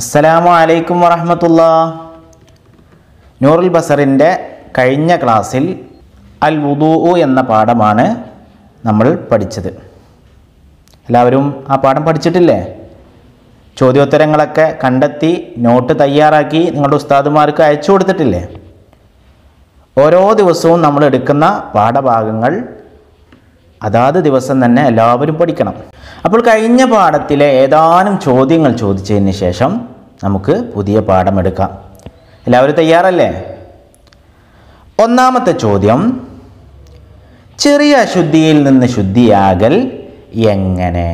അസ്സലാമു അലൈക്കും വറഹമത്തുള്ള നൂറുൽ ബസറിൻ്റെ കഴിഞ്ഞ ക്ലാസ്സിൽ അൽ വുദു എന്ന പാഠമാണ് നമ്മൾ പഠിച്ചത് എല്ലാവരും ആ പാഠം പഠിച്ചിട്ടില്ലേ ചോദ്യോത്തരങ്ങളൊക്കെ കണ്ടെത്തി നോട്ട് തയ്യാറാക്കി നിങ്ങളുടെ ഉസ്താദുമാർക്ക് അയച്ചു കൊടുത്തിട്ടില്ലേ ഓരോ ദിവസവും നമ്മൾ എടുക്കുന്ന പാഠഭാഗങ്ങൾ അതാത് ദിവസം തന്നെ എല്ലാവരും പഠിക്കണം അപ്പോൾ കഴിഞ്ഞ പാഠത്തിലെ ഏതാനും ചോദ്യങ്ങൾ ചോദിച്ചതിന് ശേഷം നമുക്ക് പുതിയ പാഠമെടുക്കാം എല്ലാവരും തയ്യാറല്ലേ ഒന്നാമത്തെ ചോദ്യം ചെറിയ അശുദ്ധിയിൽ നിന്ന് ശുദ്ധിയാകൽ എങ്ങനെ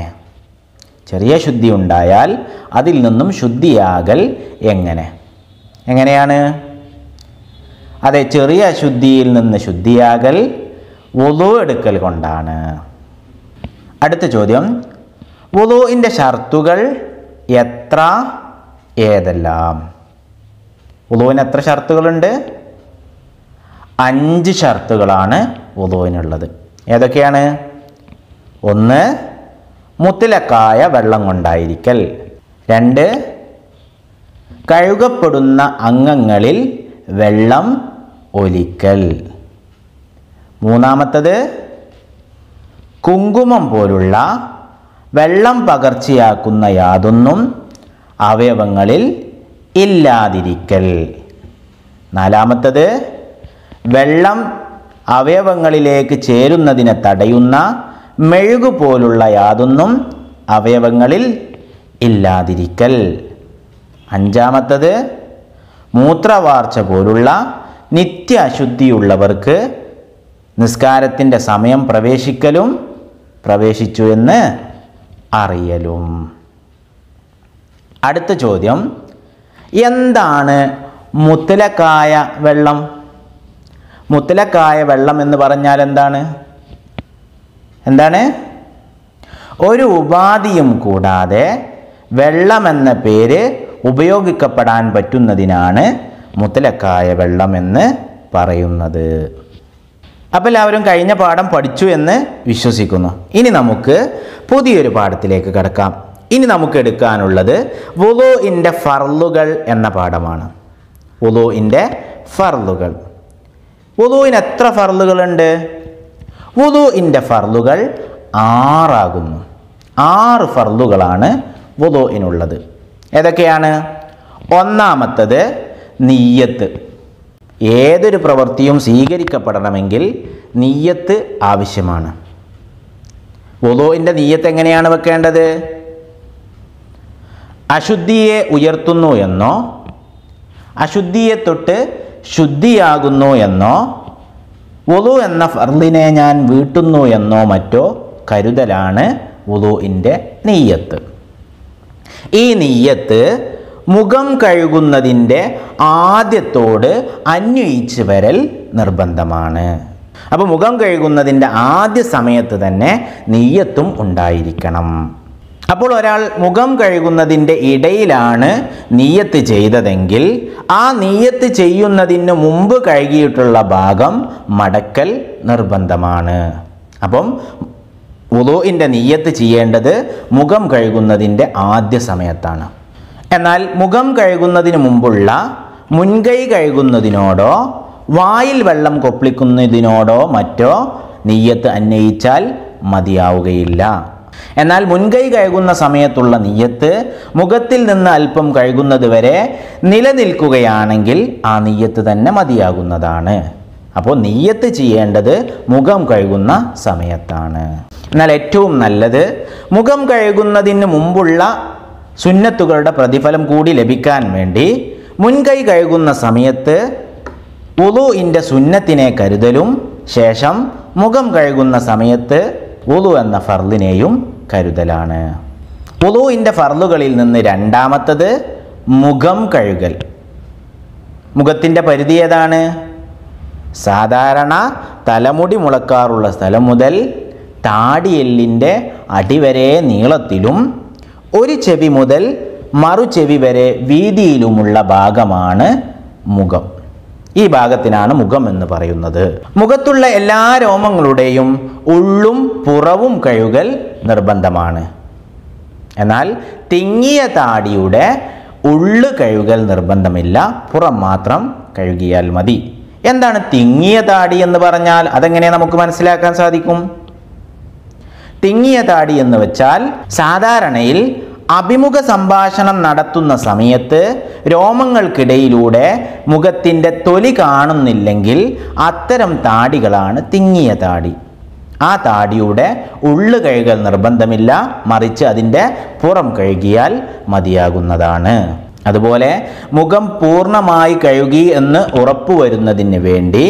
ചെറിയ ശുദ്ധി ഉണ്ടായാൽ അതിൽ നിന്നും ശുദ്ധിയാകൽ എങ്ങനെ എങ്ങനെയാണ് അതെ ചെറിയ അശുദ്ധിയിൽ നിന്ന് ശുദ്ധിയാകൽ ഒതു എടുക്കൽ കൊണ്ടാണ് അടുത്ത ചോദ്യം വുളുവിൻ്റെ ഷർത്തുകൾ എത്ര ഏതെല്ലാം വുളുവിന് എത്ര ഷർത്തുകളുണ്ട് അഞ്ച് ഷർത്തുകളാണ് വുളുവിനുള്ളത് ഏതൊക്കെയാണ് ഒന്ന് മുത്തിലക്കായ വെള്ളം കൊണ്ടായിരിക്കൽ രണ്ട് കഴുകപ്പെടുന്ന അംഗങ്ങളിൽ വെള്ളം ഒലിക്കൽ മൂന്നാമത്തത് കുങ്കുമം പോലുള്ള വെള്ളം പകർച്ചയാക്കുന്ന യാതൊന്നും അവയവങ്ങളിൽ ഇല്ലാതിരിക്കൽ നാലാമത്തത് വെള്ളം അവയവങ്ങളിലേക്ക് ചേരുന്നതിനെ തടയുന്ന മെഴുകു പോലുള്ള യാതൊന്നും അവയവങ്ങളിൽ ഇല്ലാതിരിക്കൽ അഞ്ചാമത്തത് മൂത്രവാർച്ച പോലുള്ള നിത്യ അശുദ്ധിയുള്ളവർക്ക് നിസ്കാരത്തിൻ്റെ സമയം പ്രവേശിക്കലും പ്രവേശിച്ചു എന്ന് അറിയലും അടുത്ത ചോദ്യം എന്താണ് മുത്തലക്കായ വെള്ളം മുത്തലക്കായ വെള്ളം എന്ന് പറഞ്ഞാൽ എന്താണ് എന്താണ് ഒരു ഉപാധിയും കൂടാതെ വെള്ളമെന്ന പേര് ഉപയോഗിക്കപ്പെടാൻ പറ്റുന്നതിനാണ് മുത്തലക്കായ വെള്ളമെന്ന് പറയുന്നത് അപ്പോൾ എല്ലാവരും കഴിഞ്ഞ പാഠം പഠിച്ചു എന്ന് വിശ്വസിക്കുന്നു ഇനി നമുക്ക് പുതിയൊരു പാഠത്തിലേക്ക് കടക്കാം ഇനി നമുക്ക് എടുക്കാനുള്ളത് വുളുവിൻ്റെ ഫർലുകൾ എന്ന പാഠമാണ് വുളുവിൻ്റെ ഫർലുകൾ വുളുവിന് എത്ര ഫർലുകളുണ്ട് വുളുവിൻ്റെ ഫർലുകൾ ആറാകുന്നു ആറ് ഫർലുകളാണ് വുളുവിനുള്ളത് ഏതൊക്കെയാണ് ഒന്നാമത്തത് നീയത്ത് ഏതൊരു പ്രവൃത്തിയും സ്വീകരിക്കപ്പെടണമെങ്കിൽ നീയത്ത് ആവശ്യമാണ് വധുവിൻ്റെ നീയത്ത് എങ്ങനെയാണ് വെക്കേണ്ടത് അശുദ്ധിയെ ഉയർത്തുന്നു എന്നോ അശുദ്ധിയെ തൊട്ട് ശുദ്ധിയാകുന്നു എന്നോ വധു എന്ന ഫർലിനെ ഞാൻ വീട്ടുന്നു എന്നോ മറ്റോ കരുതലാണ് വധുവിൻ്റെ നെയ്യത്ത് ഈ നെയ്യത്ത് മുഖം കഴുകുന്നതിൻ്റെ ആദ്യത്തോട് അന്വയിച്ച് വരൽ നിർബന്ധമാണ് അപ്പോൾ മുഖം കഴുകുന്നതിൻ്റെ ആദ്യ സമയത്ത് തന്നെ നെയ്യത്തും ഉണ്ടായിരിക്കണം അപ്പോൾ ഒരാൾ മുഖം കഴുകുന്നതിൻ്റെ ഇടയിലാണ് നീയത്ത് ചെയ്തതെങ്കിൽ ആ നീയത്ത് ചെയ്യുന്നതിന് മുമ്പ് കഴുകിയിട്ടുള്ള ഭാഗം മടക്കൽ നിർബന്ധമാണ് അപ്പം ഉദോയിൻ്റെ നീയത്ത് ചെയ്യേണ്ടത് മുഖം കഴുകുന്നതിൻ്റെ ആദ്യ സമയത്താണ് എന്നാൽ മുഖം കഴുകുന്നതിന് മുമ്പുള്ള മുൻകൈ കഴുകുന്നതിനോടോ വായിൽ വെള്ളം കൊപ്പിക്കുന്നതിനോടോ മറ്റോ നെയ്യത്ത് അന്വയിച്ചാൽ മതിയാവുകയില്ല എന്നാൽ മുൻകൈ കഴുകുന്ന സമയത്തുള്ള നെയ്യത്ത് മുഖത്തിൽ നിന്ന് അല്പം കഴുകുന്നത് വരെ നിലനിൽക്കുകയാണെങ്കിൽ ആ നെയ്യത്ത് തന്നെ മതിയാകുന്നതാണ് അപ്പോൾ നെയ്യത്ത് ചെയ്യേണ്ടത് മുഖം കഴുകുന്ന സമയത്താണ് എന്നാൽ ഏറ്റവും നല്ലത് മുഖം കഴുകുന്നതിന് മുമ്പുള്ള സുന്നത്തുകളുടെ പ്രതിഫലം കൂടി ലഭിക്കാൻ വേണ്ടി മുൻകൈ കഴുകുന്ന സമയത്ത് വുളുവിൻ്റെ സുന്നത്തിനെ കരുതലും ശേഷം മുഖം കഴുകുന്ന സമയത്ത് വുളു എന്ന ഫർലിനെയും കരുതലാണ് വുളുവിൻ്റെ ഫർലുകളിൽ നിന്ന് രണ്ടാമത്തത് മുഖം കഴുകൽ മുഖത്തിൻ്റെ പരിധി ഏതാണ് സാധാരണ തലമുടി മുളക്കാറുള്ള സ്ഥലം മുതൽ താടിയെല്ലിൻ്റെ അടിവരെ നീളത്തിലും ഒരു ചെവി മുതൽ മറു ചെവി വരെ വീതിയിലുമുള്ള ഭാഗമാണ് മുഖം ഈ ഭാഗത്തിനാണ് മുഖം എന്ന് പറയുന്നത് മുഖത്തുള്ള എല്ലാ രോമങ്ങളുടെയും ഉള്ളും പുറവും കഴുകൽ നിർബന്ധമാണ് എന്നാൽ തിങ്ങിയ താടിയുടെ ഉള്ളു കഴുകൽ നിർബന്ധമില്ല പുറം മാത്രം കഴുകിയാൽ മതി എന്താണ് തിങ്ങിയ താടി എന്ന് പറഞ്ഞാൽ അതെങ്ങനെ നമുക്ക് മനസ്സിലാക്കാൻ സാധിക്കും തിങ്ങിയ താടി എന്ന് വെച്ചാൽ സാധാരണയിൽ അഭിമുഖ സംഭാഷണം നടത്തുന്ന സമയത്ത് രോമങ്ങൾക്കിടയിലൂടെ മുഖത്തിൻ്റെ തൊലി കാണുന്നില്ലെങ്കിൽ അത്തരം താടികളാണ് തിങ്ങിയ താടി ആ താടിയുടെ ഉള്ളു കഴുകൽ നിർബന്ധമില്ല മറിച്ച് അതിൻ്റെ പുറം കഴുകിയാൽ മതിയാകുന്നതാണ് അതുപോലെ മുഖം പൂർണ്ണമായി കഴുകി എന്ന് ഉറപ്പുവരുന്നതിന് വേണ്ടി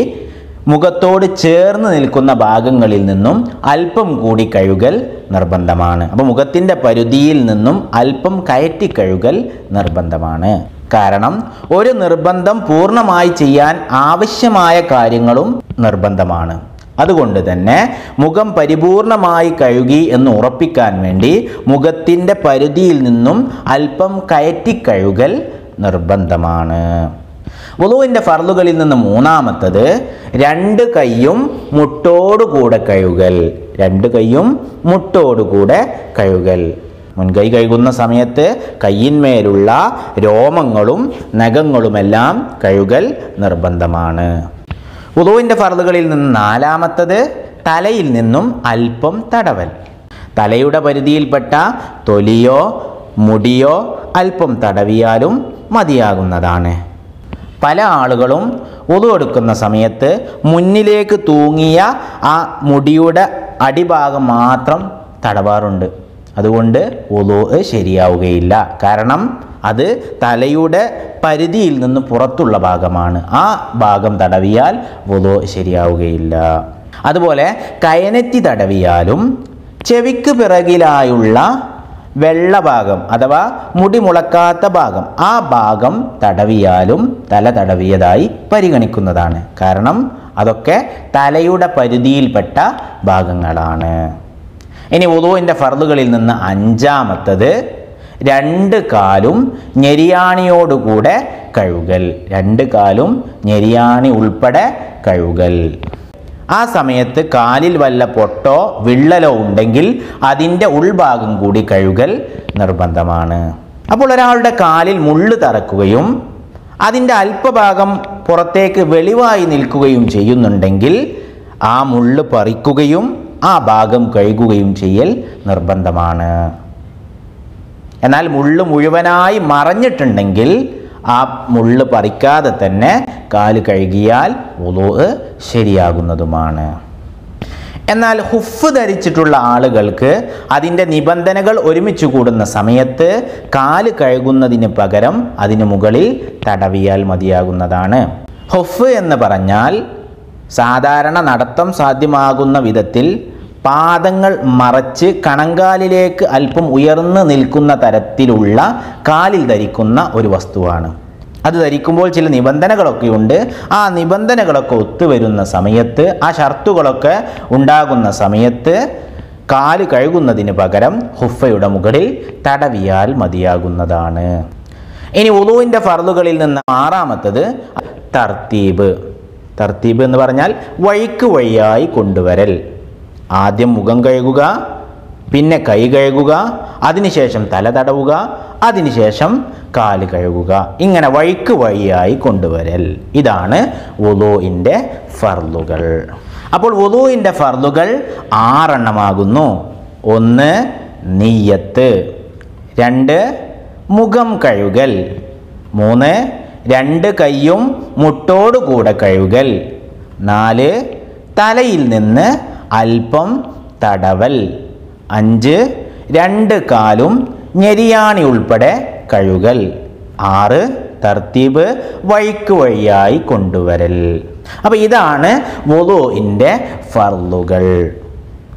മുഖത്തോട് ചേർന്ന് നിൽക്കുന്ന ഭാഗങ്ങളിൽ നിന്നും അല്പം കൂടി കഴുകൽ നിർബന്ധമാണ് അപ്പോൾ മുഖത്തിൻ്റെ പരിധിയിൽ നിന്നും അല്പം കയറ്റി കഴുകൽ നിർബന്ധമാണ് കാരണം ഒരു നിർബന്ധം പൂർണ്ണമായി ചെയ്യാൻ ആവശ്യമായ കാര്യങ്ങളും നിർബന്ധമാണ് അതുകൊണ്ട് തന്നെ മുഖം പരിപൂർണമായി കഴുകി എന്ന് ഉറപ്പിക്കാൻ വേണ്ടി മുഖത്തിൻ്റെ പരിധിയിൽ നിന്നും അല്പം കയറ്റി കഴുകൽ നിർബന്ധമാണ് വുളുവിൻ്റെ ഫർലുകളിൽ നിന്ന് മൂന്നാമത്തത് രണ്ട് കൈയും മുട്ടോടുകൂടെ കഴുകൽ രണ്ട് കൈയും മുട്ടോടുകൂടെ കഴുകൽ മുൻകൈ കഴുകുന്ന സമയത്ത് കയ്യിന്മേലുള്ള രോമങ്ങളും നഖങ്ങളുമെല്ലാം കഴുകൽ നിർബന്ധമാണ് ഉദുവിൻ്റെ ഫർദുകളിൽ നിന്ന് നാലാമത്തത് തലയിൽ നിന്നും അല്പം തടവൽ തലയുടെ പരിധിയിൽപ്പെട്ട തൊലിയോ മുടിയോ അല്പം തടവിയാലും മതിയാകുന്നതാണ് പല ആളുകളും ഒതു എടുക്കുന്ന സമയത്ത് മുന്നിലേക്ക് തൂങ്ങിയ ആ മുടിയുടെ അടിഭാഗം മാത്രം തടവാറുണ്ട് അതുകൊണ്ട് ഒലു ശരിയാവുകയില്ല കാരണം അത് തലയുടെ പരിധിയിൽ നിന്ന് പുറത്തുള്ള ഭാഗമാണ് ആ ഭാഗം തടവിയാൽ ഒലു ശരിയാവുകയില്ല അതുപോലെ കയനറ്റി തടവിയാലും ചെവിക്ക് പിറകിലായുള്ള വെള്ളഭാഗം അഥവാ മുടി മുളക്കാത്ത ഭാഗം ആ ഭാഗം തടവിയാലും തല തടവിയതായി പരിഗണിക്കുന്നതാണ് കാരണം അതൊക്കെ തലയുടെ പരിധിയിൽപ്പെട്ട ഭാഗങ്ങളാണ് ഇനി ഉദുവിൻ്റെ ഫർദുകളിൽ നിന്ന് അഞ്ചാമത്തത് രണ്ട് കാലും ഞെരിയാണിയോടുകൂടെ കഴുകൽ രണ്ട് കാലും ഞെരിയാണി ഉൾപ്പെടെ കഴുകൽ ആ സമയത്ത് കാലിൽ വല്ല പൊട്ടോ വിള്ളലോ ഉണ്ടെങ്കിൽ അതിൻ്റെ ഉൾഭാഗം കൂടി കഴുകൽ നിർബന്ധമാണ് അപ്പോൾ ഒരാളുടെ കാലിൽ മുള്ളു തറക്കുകയും അതിൻ്റെ അല്പഭാഗം പുറത്തേക്ക് വെളിവായി നിൽക്കുകയും ചെയ്യുന്നുണ്ടെങ്കിൽ ആ മുള്ള് പറിക്കുകയും ആ ഭാഗം കഴുകുകയും ചെയ്യൽ നിർബന്ധമാണ് എന്നാൽ മുള്ളു മുഴുവനായി മറഞ്ഞിട്ടുണ്ടെങ്കിൽ ആ മുള്ള് പറിക്കാതെ തന്നെ കാല് കഴുകിയാൽ ഉളു ശരിയാകുന്നതുമാണ് എന്നാൽ ഹുഫ് ധരിച്ചിട്ടുള്ള ആളുകൾക്ക് അതിൻ്റെ നിബന്ധനകൾ ഒരുമിച്ച് കൂടുന്ന സമയത്ത് കാല് കഴുകുന്നതിന് പകരം അതിന് മുകളിൽ തടവിയാൽ മതിയാകുന്നതാണ് ഹുഫ് എന്ന് പറഞ്ഞാൽ സാധാരണ നടത്തം സാധ്യമാകുന്ന വിധത്തിൽ പാദങ്ങൾ മറച്ച് കണങ്കാലിലേക്ക് അല്പം ഉയർന്നു നിൽക്കുന്ന തരത്തിലുള്ള കാലിൽ ധരിക്കുന്ന ഒരു വസ്തുവാണ് അത് ധരിക്കുമ്പോൾ ചില നിബന്ധനകളൊക്കെ ഉണ്ട് ആ നിബന്ധനകളൊക്കെ ഒത്തുവരുന്ന സമയത്ത് ആ ഷർത്തുകളൊക്കെ ഉണ്ടാകുന്ന സമയത്ത് കാല് കഴുകുന്നതിന് പകരം ഹുഫയുടെ മുകളിൽ തടവിയാൽ മതിയാകുന്നതാണ് ഇനി ഉദുവിൻ്റെ ഫർദുകളിൽ നിന്ന് ആറാമത്തത് തർത്തീബ് തർത്തീബ് എന്ന് പറഞ്ഞാൽ വഴിക്ക് വഴിയായി കൊണ്ടുവരൽ ആദ്യം മുഖം കഴുകുക പിന്നെ കൈ കഴുകുക അതിനുശേഷം തല തടവുക അതിനുശേഷം കാല് കഴുകുക ഇങ്ങനെ വഴിക്ക് വഴിയായി കൊണ്ടുവരൽ ഇതാണ് വുലോയിൻ്റെ ഫർലുകൾ അപ്പോൾ വുലോയിൻ്റെ ഫർലുകൾ ആറെണ്ണമാകുന്നു ഒന്ന് നിയ്യത്ത് രണ്ട് മുഖം കഴുകൽ മൂന്ന് രണ്ട് കൈയും മുട്ടോടുകൂടെ കഴുകൽ നാല് തലയിൽ നിന്ന് അല്പം തടവൽ അഞ്ച് രണ്ട് കാലും ഞെരിയാണി ഉൾപ്പെടെ കഴുകൽ ആറ് തർത്തീബ് വഴിക്ക് വഴിയായി കൊണ്ടുവരൽ അപ്പോൾ ഇതാണ് വൊതുവിൻ്റെ ഫർലുകൾ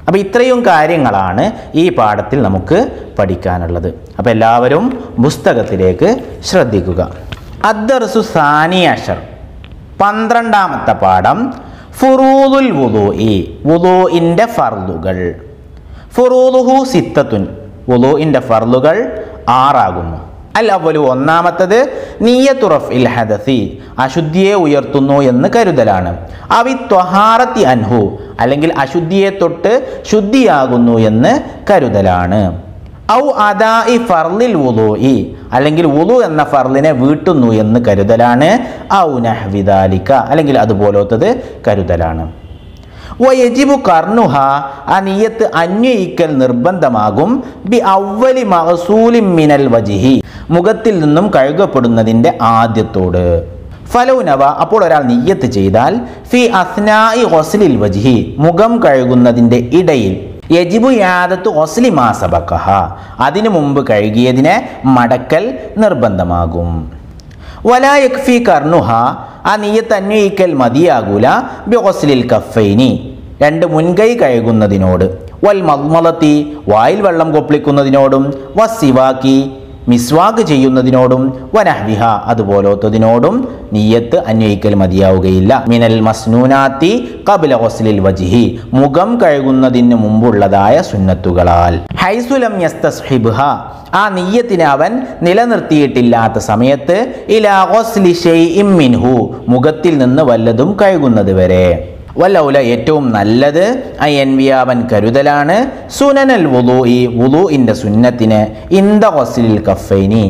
അപ്പോൾ ഇത്രയും കാര്യങ്ങളാണ് ഈ പാഠത്തിൽ നമുക്ക് പഠിക്കാനുള്ളത് അപ്പോൾ എല്ലാവരും പുസ്തകത്തിലേക്ക് ശ്രദ്ധിക്കുക അദ്ദർസു സാനി പന്ത്രണ്ടാമത്തെ പാഠം ഫുറൂദുൽ വുദോഇ വുദോഇൻ്റെ ഫർദുകൾ ഫുറൂദുഹു സിത്തത്തുൻ വുദോഇൻ്റെ ഫർദുകൾ ആറാകുന്നു അൽ അവലു ഒന്നാമത്തത് നീയത്തുറഫ് ഇൽ ഹദസി അശുദ്ധിയെ ഉയർത്തുന്നു എന്ന് കരുതലാണ് അവി ത്വഹാറത്തി അൻഹു അല്ലെങ്കിൽ അശുദ്ധിയെ തൊട്ട് ശുദ്ധിയാകുന്നു എന്ന് കരുതലാണ് ഔ അദാഇ ഫർലിൽ വുദൂഇ അല്ലെങ്കിൽ വുദു എന്ന ഫർലിനെ വീട്ടുന്നു എന്ന് കരുതലാണ് ഔ നഹ്വിദാലിക്ക അല്ലെങ്കിൽ അതുപോലത്തത് കരുതലാണ് വയജിബു കർണുഹ ആ നീയത്ത് അന്വയിക്കൽ നിർബന്ധമാകും ബി ഔവലി മഹസൂലി മിനൽ വജിഹി മുഖത്തിൽ നിന്നും കഴുകപ്പെടുന്നതിൻ്റെ ആദ്യത്തോട് ഫലൗനവ അപ്പോൾ ഒരാൾ നീയത്ത് ചെയ്താൽ ഫി അസ്നായി ഹൊസലിൽ വജിഹി മുഖം കഴുകുന്നതിൻ്റെ ഇടയിൽ യജിബു യാദത്ത് ഒസ്ലി മാസബക്കഹ അതിനു മുമ്പ് കഴുകിയതിനെ മടക്കൽ നിർബന്ധമാകും വലാ കർണുഹ ആ നീയത്ത് അന്വയിക്കൽ മതിയാകൂല ബി ഒസ്ലിൽ കഫൈനി രണ്ട് മുൻകൈ കഴുകുന്നതിനോട് വൽ മദ്മലത്തി വായിൽ വെള്ളം കൊപ്പിക്കുന്നതിനോടും വസിവാക്കി മിസ്വാഗ് ചെയ്യുന്നതിനോടും വനഹ്ബിഹ അതുപോലത്തതിനോടും നീയത്ത് അന്വയിക്കൽ മതിയാവുകയില്ല മിനൽ മസ്നൂനാത്തി കപില ഹൊസ്ലിൽ വജിഹി മുഖം കഴുകുന്നതിന് മുമ്പുള്ളതായ സുന്നത്തുകളാൽ ഹൈസുലം യസ്തസ്ഹിബ്ഹ ആ നീയത്തിന് അവൻ നിലനിർത്തിയിട്ടില്ലാത്ത സമയത്ത് ഇലാ ഹൊസ്ലി ഷെയ് ഇമ്മിൻഹു മുഖത്തിൽ നിന്ന് വല്ലതും കഴുകുന്നത് വരെ വല്ലൗല ഏറ്റവും നല്ലത് ഐ എൻവിയാവൻ കരുതലാണ് സുനനൽ വുലു ഈ വുലുഇൻ്റെ സുന്നത്തിന് ഇന്ത ഹൊസിലിൽ കഫൈനി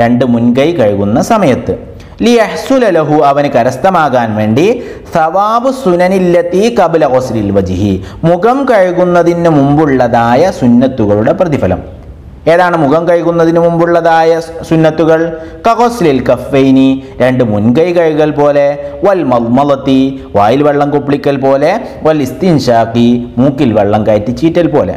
രണ്ട് മുൻകൈ കഴുകുന്ന സമയത്ത് ലി അഹ്സുലഹു അവന് കരസ്ഥമാകാൻ വേണ്ടി സവാബ് സുനനില്ലത്തി കബുല ഹൊസിലിൽ വജിഹി മുഖം കഴുകുന്നതിന് മുമ്പുള്ളതായ സുന്നത്തുകളുടെ പ്രതിഫലം ഏതാണ് മുഖം കഴുകുന്നതിന് മുമ്പുള്ളതായ സുന്നത്തുകൾ കഹോസ്ലിൽ കഫൈനി രണ്ട് മുൻകൈ കഴുകൽ പോലെ വൽ മൽമലത്തി വായിൽ വെള്ളം കുപ്പിളിക്കൽ പോലെ വൽ ഇസ്തിൻഷാക്കി മൂക്കിൽ വെള്ളം കയറ്റി ചീറ്റൽ പോലെ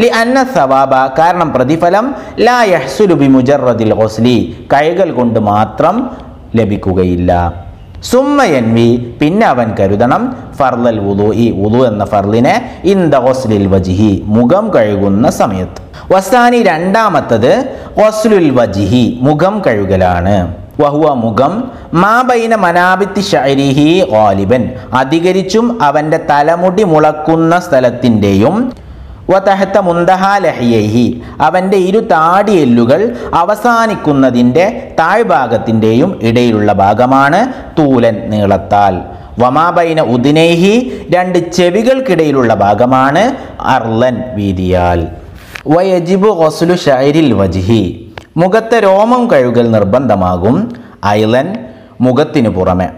ലി അന്ന സവാബ കാരണം പ്രതിഫലം ലാ യഹ്സുലു ബി മുജറദിൽ ഹൊസ്ലി കൈകൾ കൊണ്ട് മാത്രം ലഭിക്കുകയില്ല സുമ്മയൻവി പിന്നെ അവൻ കരുതണം ഫർലൽ ഉദു ഈ ഉദു എന്ന ഫർലിനെ ഇൻ ഹൊസ്ലിൽ വജിഹി മുഖം കഴുകുന്ന സമയത്ത് വസാനി രണ്ടാമത്തത് ഹൊസ്ലുൽ വജിഹി മുഖം കഴുകലാണ് വഹുവ മുഖം മാബൈന മനാബിത്തി ഷൈരിഹി ഓലിബൻ അധികരിച്ചും അവൻ്റെ തലമുടി മുളക്കുന്ന സ്ഥലത്തിൻ്റെയും വതഹത്ത മുന്തഹ ലഹിയഹി അവൻ്റെ ഇരു താടിയെല്ലുകൾ അവസാനിക്കുന്നതിൻ്റെ താഴ്ഭാഗത്തിൻ്റെയും ഇടയിലുള്ള ഭാഗമാണ് തൂലൻ നീളത്താൽ വമാബൈന ഉദിനേഹി രണ്ട് ചെവികൾക്കിടയിലുള്ള ഭാഗമാണ് അർലൻ വീതിയാൽ വയജിബു ഹൊസുലു ഷൈരിൽ വജിഹി മുഖത്തെ രോമം കഴുകൽ നിർബന്ധമാകും ഐലൻ മുഖത്തിനു പുറമെ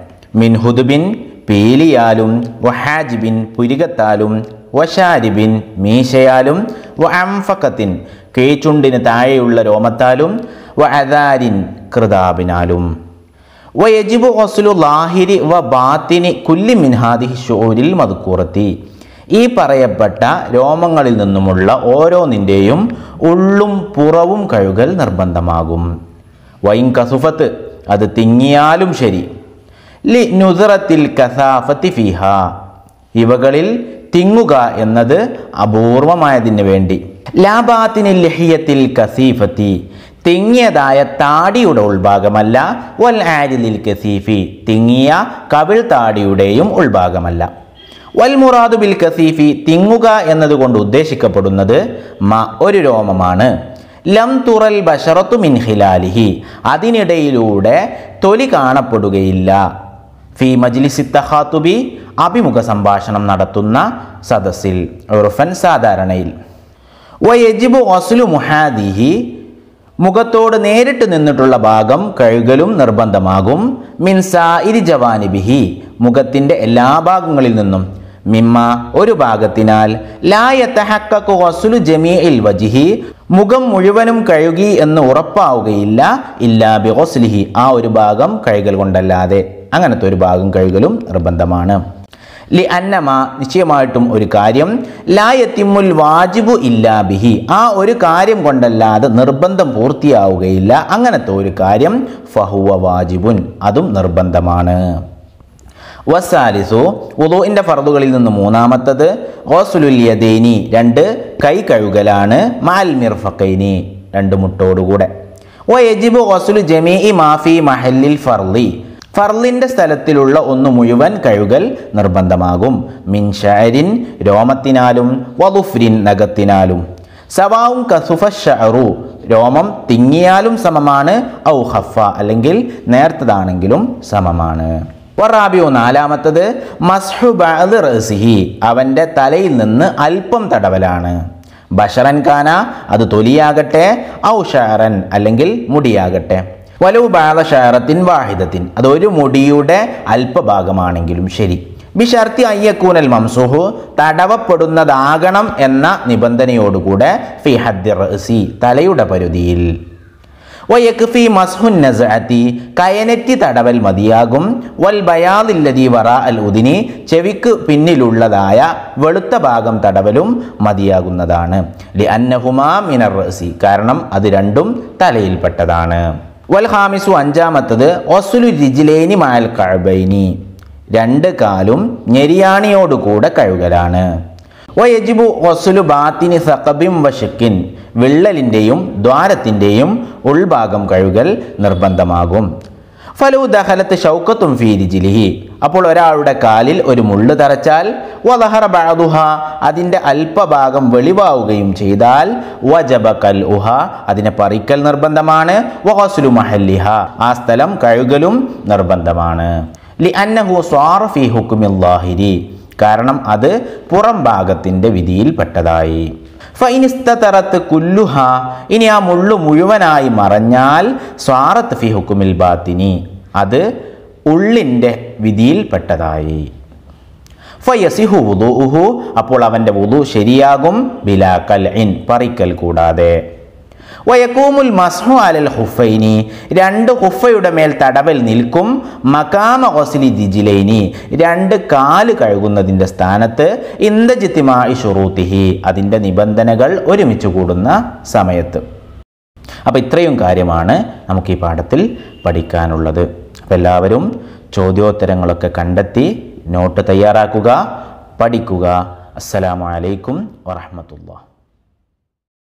മിൻഹുദുബിൻ പീലിയാലും വഹാജിബിൻ പുരികത്താലും വശാരിബിൻ മീശയാലും വ അംഫക്കത്തിൻ കേച്ചുണ്ടിന് താഴെയുള്ള രോമത്താലും വ അദാരിൻ കൃതാബിനാലും വ യജിബു ഹൊസുലു ലാഹിരി വ ബാത്തിനി കുല്ലി മിൻഹാദി ഷോരിൽ മതുക്കൂറത്തി ഈ പറയപ്പെട്ട രോമങ്ങളിൽ നിന്നുമുള്ള ഓരോന്നിൻ്റെയും ഉള്ളും പുറവും കഴുകൽ നിർബന്ധമാകും വൈൻ കസുഫത്ത് അത് തിങ്ങിയാലും ശരി ലി നുസറത്തിൽ കസാഫത്തി ഫിഹ ഇവകളിൽ തിങ്ങുക എന്നത് അപൂർവമായതിന് വേണ്ടി ലാബാത്തിനിൽ ലഹിയത്തിൽ കസീഫത്തി തിങ്ങിയതായ താടിയുടെ ഉൾഭാഗമല്ല വൽ ആരിലിൽ കസീഫി തിങ്ങിയ കവിൾ താടിയുടെയും ഉൾഭാഗമല്ല വൽ മുറാദു ബിൽ കസീഫി തിങ്ങുക എന്നതുകൊണ്ട് ഉദ്ദേശിക്കപ്പെടുന്നത് മ ഒരു രോമമാണ് ലം തുറൽ ബഷറത്തു മിൻഹിലാലിഹി അതിനിടയിലൂടെ തൊലി കാണപ്പെടുകയില്ല ഫി മജ്ലിസി തഹാത്തുബി അഭിമുഖ സംഭാഷണം നടത്തുന്ന സദസ്സിൽ ഉറുഫൻ സാധാരണയിൽ വയജിബു ഒസ്ലു മുഹാദിഹി മുഖത്തോട് നേരിട്ട് നിന്നിട്ടുള്ള ഭാഗം കഴുകലും നിർബന്ധമാകും മിൻസാ ഇരി ജവാനിബിഹി മുഖത്തിൻ്റെ എല്ലാ ഭാഗങ്ങളിൽ നിന്നും മിമ്മ ഒരു ഭാഗത്തിനാൽ ലായത്തഹക്കു വസുലു ജമീഇൽ വജിഹി മുഖം മുഴുവനും കഴുകി എന്ന് ഉറപ്പാവുകയില്ല ഇല്ലാ ബി ഹൊസ്ലിഹി ആ ഒരു ഭാഗം കഴുകൽ കൊണ്ടല്ലാതെ അങ്ങനത്തെ ഒരു ഭാഗം കഴുകലും നിർബന്ധമാണ് ലി അന്നമ നിശ്ചയമായിട്ടും ഒരു കാര്യം ലായത്തിമുൽ വാജിബു ഇല്ലാ ബിഹി ആ ഒരു കാര്യം കൊണ്ടല്ലാതെ നിർബന്ധം പൂർത്തിയാവുകയില്ല അങ്ങനത്തെ ഒരു കാര്യം ഫഹുവ വാജിബുൻ അതും നിർബന്ധമാണ് വസാലിസു ഉദോഇൻ്റെ ഫർദുകളിൽ നിന്ന് മൂന്നാമത്തത് ഓസുലുല്യദേനി രണ്ട് കൈ കഴുകലാണ് മാൽമിർ ഫക്കൈനി രണ്ട് മുട്ടോടുകൂടെ ഒ യജിബു ഓസുലു ജമീ മാഫി മഹല്ലിൽ ഫർലി ഫർലിൻ്റെ സ്ഥലത്തിലുള്ള ഒന്ന് മുഴുവൻ കഴുകൽ നിർബന്ധമാകും മിൻഷാരിൻ രോമത്തിനാലും വലുഫ്രിൻ നഖത്തിനാലും സവാവും കസുഫ ഷഹറു രോമം തിങ്ങിയാലും സമമാണ് ഔ ഹഫ അല്ലെങ്കിൽ നേർത്തതാണെങ്കിലും സമമാണ് വറാബിയോ നാലാമത്തത് മസ്ഹു റസിഹി അവൻ്റെ തലയിൽ നിന്ന് അല്പം തടവലാണ് ബഷറൻ കാന അത് തൊലിയാകട്ടെ ഔ ഷഹറൻ അല്ലെങ്കിൽ മുടിയാകട്ടെ വലവ് ബാദ ഷാറത്തിൻ വാഹിദത്തിൻ അത് ഒരു മുടിയുടെ അല്പഭാഗമാണെങ്കിലും ശരി ബിഷർത്തി അയ്യക്കൂനൽ മംസുഹു തടവപ്പെടുന്നതാകണം എന്ന നിബന്ധനയോടുകൂടെ ഫി ഹദ്ദിറസി തലയുടെ പരിധിയിൽ വയക്ഫി മസ്ഹുൻ നസഅത്തി കയനറ്റി തടവൽ മതിയാകും വൽ ബയാദില്ലതി വറ അൽ ഉദിനി ചെവിക്ക് പിന്നിലുള്ളതായ വെളുത്ത ഭാഗം തടവലും മതിയാകുന്നതാണ് ലി അന്നഹുമാ മിനർ റസി കാരണം അത് രണ്ടും തലയിൽപ്പെട്ടതാണ് വൽ അഞ്ചാമത്തത് ഒസുലു രിജിലേനി മായൽ കഴബൈനി രണ്ട് കാലും ഞെരിയാണിയോടുകൂടെ കൂടെ കഴുകലാണ് വയജിബു ഒസുലു ബാത്തിനി സഖബിം വഷക്കിൻ വിള്ളലിൻ്റെയും ദ്വാരത്തിൻ്റെയും ഉൾഭാഗം കഴുകൽ നിർബന്ധമാകും ഫലു ദഹലത്ത് ഷൗക്കത്തും ഫീരിജിലിഹി അപ്പോൾ ഒരാളുടെ കാലിൽ ഒരു മുള്ളു തറച്ചാൽ വലഹറ ബാദുഹ അതിൻ്റെ അല്പഭാഗം വെളിവാവുകയും ചെയ്താൽ വജബ കൽ ഉഹ അതിനെ പറിക്കൽ നിർബന്ധമാണ് വഹസുലു മഹല്ലിഹ ആ സ്ഥലം കഴുകലും നിർബന്ധമാണ് ലി അന്നഹു സ്വാർ ഫി ഹുക്കുമില്ലാഹിരി കാരണം അത് പുറം ഭാഗത്തിൻ്റെ വിധിയിൽപ്പെട്ടതായി ഫൈനിസ്തറത്ത് കുല്ലുഹ ഇനി ആ മുള്ളു മുഴുവനായി മറഞ്ഞാൽ സ്വാറത്ത് ഫി ഹുക്കുമിൽ ബാത്തിനി അത് ഉള്ളിൻ്റെ വിധിയിൽപ്പെട്ടതായി ഫയസിഹു വുദൂഹു ഉഹു അപ്പോൾ അവൻ്റെ വുദൂ ശരിയാകും ബിലാ കൽ ഇൻ പറിക്കൽ കൂടാതെ വയക്കൂമുൽ മസ്ഹു അലൽ ഹുഫൈനി രണ്ട് ഹുഫയുടെ മേൽ തടവൽ നിൽക്കും മകാമ ഹൊസിലി ദിജിലൈനി രണ്ട് കാല് കഴുകുന്നതിൻ്റെ സ്ഥാനത്ത് ഇന്ദജിത്തിമായി ഷുറൂത്തിഹി അതിൻ്റെ നിബന്ധനകൾ ഒരുമിച്ച് കൂടുന്ന സമയത്ത് അപ്പോൾ ഇത്രയും കാര്യമാണ് നമുക്ക് ഈ പാഠത്തിൽ പഠിക്കാനുള്ളത് അപ്പോൾ എല്ലാവരും ചോദ്യോത്തരങ്ങളൊക്കെ കണ്ടെത്തി നോട്ട് തയ്യാറാക്കുക പഠിക്കുക അസ്സലാമലൈക്കും വറഹമത്തുള്ള